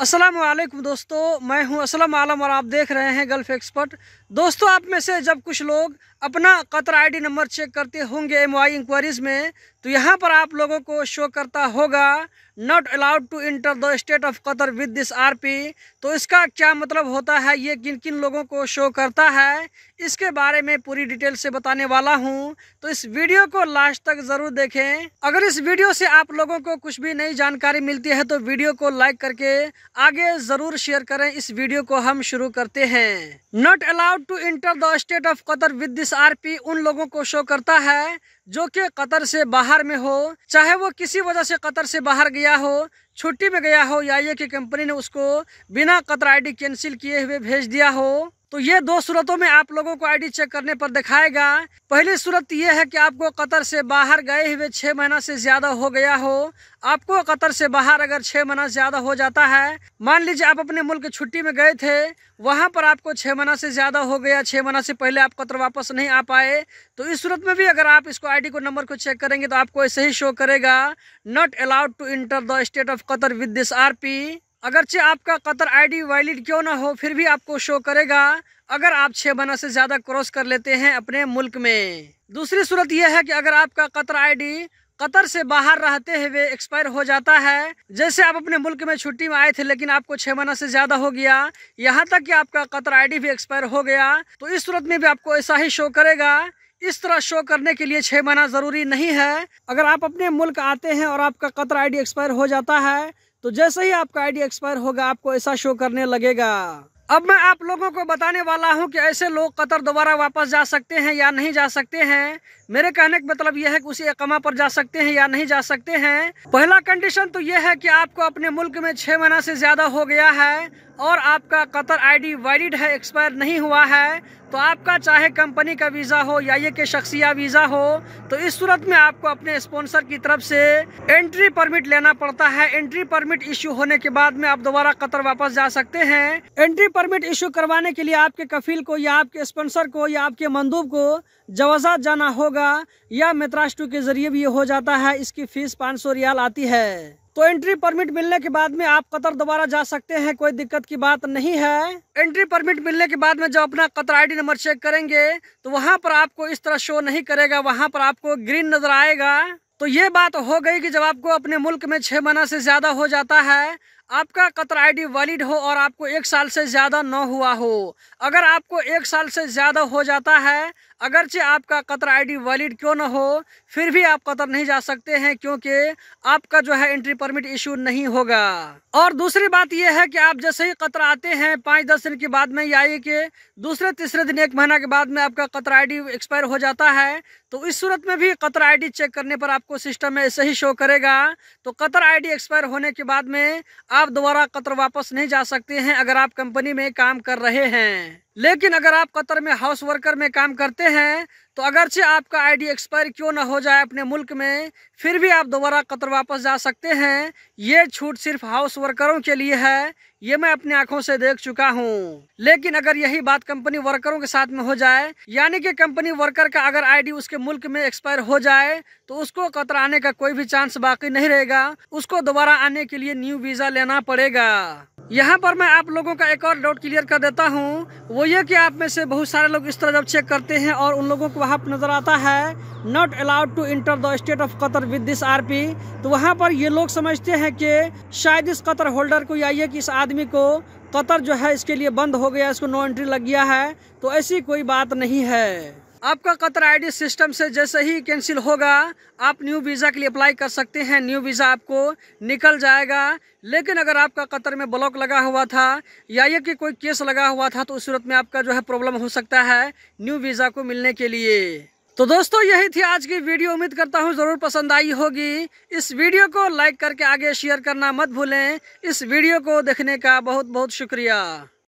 असलम दोस्तों मैं हूं असलम आलम और आप देख रहे हैं गल्फ एक्सपर्ट दोस्तों आप में से जब कुछ लोग अपना कतर आईडी नंबर चेक करते होंगे एम आई इंक्वायरीज़ में तो यहाँ पर आप लोगों को शो करता होगा not allowed to enter the state of Qatar with this RP तो इसका क्या मतलब होता है ये किन किन लोगों को शो करता है इसके बारे में पूरी डिटेल से बताने वाला हूँ तो इस वीडियो को लास्ट तक ज़रूर देखें अगर इस वीडियो से आप लोगों को कुछ भी नई जानकारी मिलती है तो वीडियो को लाइक करके आगे ज़रूर शेयर करें इस वीडियो को हम शुरू करते हैं not allowed to enter the state of Qatar with this R उन लोगों को शो करता है जो कि कतर से बाहर में हो चाहे वो किसी वजह से कतर से बाहर गया हो छुट्टी में गया हो या ये कि कंपनी ने उसको बिना कतर आईडी कैंसिल किए हुए भेज दिया हो तो ये दो सूरतों में आप लोगों को आईडी चेक करने पर दिखाएगा पहली सूरत ये है कि आपको कतर से बाहर गए हुए छः महीना से ज़्यादा हो गया हो आपको कतर से बाहर अगर छः महीना ज़्यादा हो जाता है मान लीजिए आप अपने मुल्क छुट्टी में गए थे वहाँ पर आपको छः महीना से ज़्यादा हो गया छः महीना से पहले आप कतर वापस नहीं आ पाए तो इस सूरत में भी अगर आप इसको आई को नंबर को चेक करेंगे तो आपको ऐसे ही शो करेगा not allowed to enter the state of Qatar with this R P अगरचे आपका कतर आईडी वैलिड क्यों ना हो फिर भी आपको शो करेगा अगर आप छः बना से ज़्यादा क्रॉस कर लेते हैं अपने मुल्क में दूसरी सूरत यह है कि अगर आपका कतर आईडी कतर से बाहर रहते हुए एक्सपायर हो जाता है जैसे आप अपने मुल्क में छुट्टी में आए थे लेकिन आपको छः महीना से ज़्यादा हो गया यहाँ तक कि आपका कतर आईडी भी एक्सपायर हो गया तो इस सूरत में भी आपको ऐसा ही शो करेगा इस तरह शो करने के लिए छः महीना ज़रूरी नहीं है अगर आप अपने मुल्क आते हैं और आपका कतर आई एक्सपायर हो जाता है तो जैसे ही आपका आईडी एक्सपायर होगा आपको ऐसा शो करने लगेगा अब मैं आप लोगों को बताने वाला हूं कि ऐसे लोग कतर दोबारा वापस जा सकते हैं या नहीं जा सकते हैं मेरे कहने का मतलब यह है कि उसी एकमा पर जा सकते हैं या नहीं जा सकते हैं पहला कंडीशन तो यह है कि आपको अपने मुल्क में छः महीना से ज़्यादा हो गया है और आपका कतर आईडी वैलिड है एक्सपायर नहीं हुआ है तो आपका चाहे कंपनी का वीज़ा हो या ये कि शख्सिया वीज़ा हो तो इस सूरत में आपको अपने स्पॉन्सर की तरफ से एंट्री परमिट लेना पड़ता है एंट्री परमिट इशू होने के बाद में आप दोबारा कतर वापस जा सकते हैं एंट्री परमिट इशू करवाने के लिए आपके कफील को या आपके स्पॉन्सर को या आपके मंदूब को जवाजात जाना होगा या मेतराष्ट्र के जरिए भी ये हो जाता है इसकी फीस पाँच रियाल आती है तो एंट्री परमिट मिलने के बाद में आप कतर दोबारा जा सकते हैं कोई दिक्कत की बात नहीं है एंट्री परमिट मिलने के बाद में जब अपना कतर आईडी नंबर चेक करेंगे तो वहाँ पर आपको इस तरह शो नहीं करेगा वहाँ पर आपको ग्रीन नजर आएगा तो ये बात हो गई कि जब आपको अपने मुल्क में छह महीना से ज़्यादा हो जाता है आपका कतर आईडी वैलिड हो और आपको एक साल से ज़्यादा न हुआ हो अगर आपको एक साल से ज़्यादा हो जाता है अगरचे आपका कतर आईडी वैलिड क्यों ना हो फिर भी आप कतर नहीं जा सकते हैं क्योंकि आपका जो है एंट्री परमिट इशू नहीं होगा और दूसरी बात यह है कि आप जैसे ही कतर आते हैं पाँच दस दिन के बाद में या कि दूसरे तीसरे दिन एक महीना के बाद में आपका कतर आई एक्सपायर हो जाता है तो इस सूरत में भी कतर आई चेक करने पर आपको सिस्टम में ऐसे ही शो करेगा तो कतर आई एक्सपायर होने के बाद में आप आप दोबारा कतर वापस नहीं जा सकते हैं अगर आप कंपनी में काम कर रहे हैं लेकिन अगर आप कतर में हाउस वर्कर में काम करते हैं तो अगरचे आपका आईडी एक्सपायर क्यों ना हो जाए अपने मुल्क में फिर भी आप दोबारा कतर वापस जा सकते हैं ये छूट सिर्फ हाउस वर्करों के लिए है ये मैं अपनी आंखों से देख चुका हूँ लेकिन अगर यही बात कंपनी वर्करों के साथ में हो जाए यानी कि कंपनी वर्कर का अगर आईडी उसके मुल्क में एक्सपायर हो जाए तो उसको कतर आने का कोई भी चांस बाकी नहीं रहेगा उसको दोबारा आने के लिए न्यू वीज़ा लेना पड़ेगा यहाँ पर मैं आप लोगों का एक और डाउट क्लियर कर देता हूँ वो ये कि आप में से बहुत सारे लोग इस तरह जब चेक करते हैं और उन लोगों को वहाँ पर नज़र आता है not allowed to enter the state of Qatar with this RP तो वहाँ पर ये लोग समझते हैं कि शायद इस कतर होल्डर को या ये कि इस आदमी को कतर जो है इसके लिए बंद हो गया इसको नो एंट्री लग गया है तो ऐसी कोई बात नहीं है आपका कतर आईडी सिस्टम से जैसे ही कैंसिल होगा आप न्यू वीज़ा के लिए अप्लाई कर सकते हैं न्यू वीज़ा आपको निकल जाएगा लेकिन अगर आपका कतर में ब्लॉक लगा हुआ था या ये कि कोई केस लगा हुआ था तो उस सूरत में आपका जो है प्रॉब्लम हो सकता है न्यू वीज़ा को मिलने के लिए तो दोस्तों यही थी आज की वीडियो उम्मीद करता हूँ ज़रूर पसंद आई होगी इस वीडियो को लाइक करके आगे शेयर करना मत भूलें इस वीडियो को देखने का बहुत बहुत शुक्रिया